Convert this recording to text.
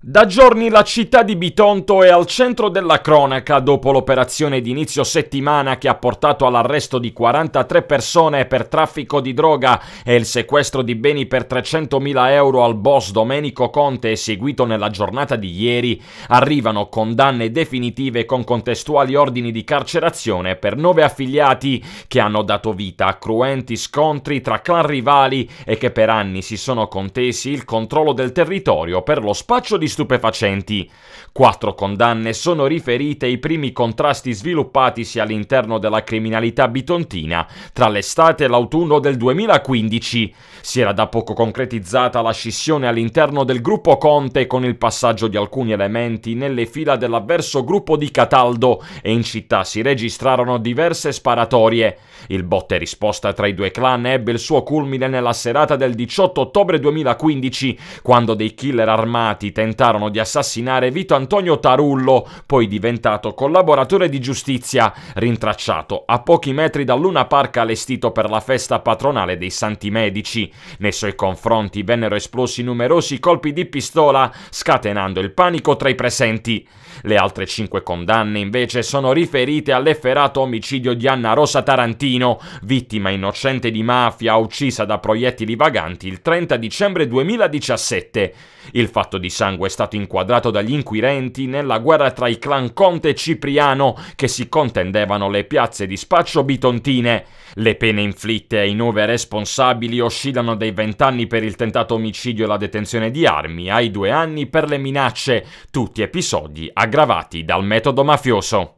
Da giorni la città di Bitonto è al centro della cronaca dopo l'operazione d'inizio settimana che ha portato all'arresto di 43 persone per traffico di droga e il sequestro di beni per 300.000 euro al boss Domenico Conte eseguito nella giornata di ieri. Arrivano condanne definitive con contestuali ordini di carcerazione per nove affiliati che hanno dato vita a cruenti scontri tra clan rivali e che per anni si sono contesi il controllo del territorio per lo spaccio di di stupefacenti. Quattro condanne sono riferite ai primi contrasti sviluppatisi all'interno della criminalità bitontina tra l'estate e l'autunno del 2015. Si era da poco concretizzata la scissione all'interno del gruppo Conte con il passaggio di alcuni elementi nelle fila dell'avverso gruppo di Cataldo e in città si registrarono diverse sparatorie. Il botte risposta tra i due clan ebbe il suo culmine nella serata del 18 ottobre 2015, quando dei killer armati tentarono tentarono di assassinare Vito Antonio Tarullo, poi diventato collaboratore di giustizia, rintracciato a pochi metri da Luna Park allestito per la festa patronale dei Santi Medici. Nei suoi confronti vennero esplosi numerosi colpi di pistola, scatenando il panico tra i presenti. Le altre cinque condanne invece sono riferite all'efferato omicidio di Anna Rosa Tarantino, vittima innocente di mafia uccisa da proiettili vaganti il 30 dicembre 2017. Il fatto di sangue è stato inquadrato dagli inquirenti nella guerra tra i clan Conte e Cipriano che si contendevano le piazze di spaccio bitontine. Le pene inflitte ai nove responsabili oscillano dai vent'anni per il tentato omicidio e la detenzione di armi ai due anni per le minacce, tutti episodi aggravati dal metodo mafioso.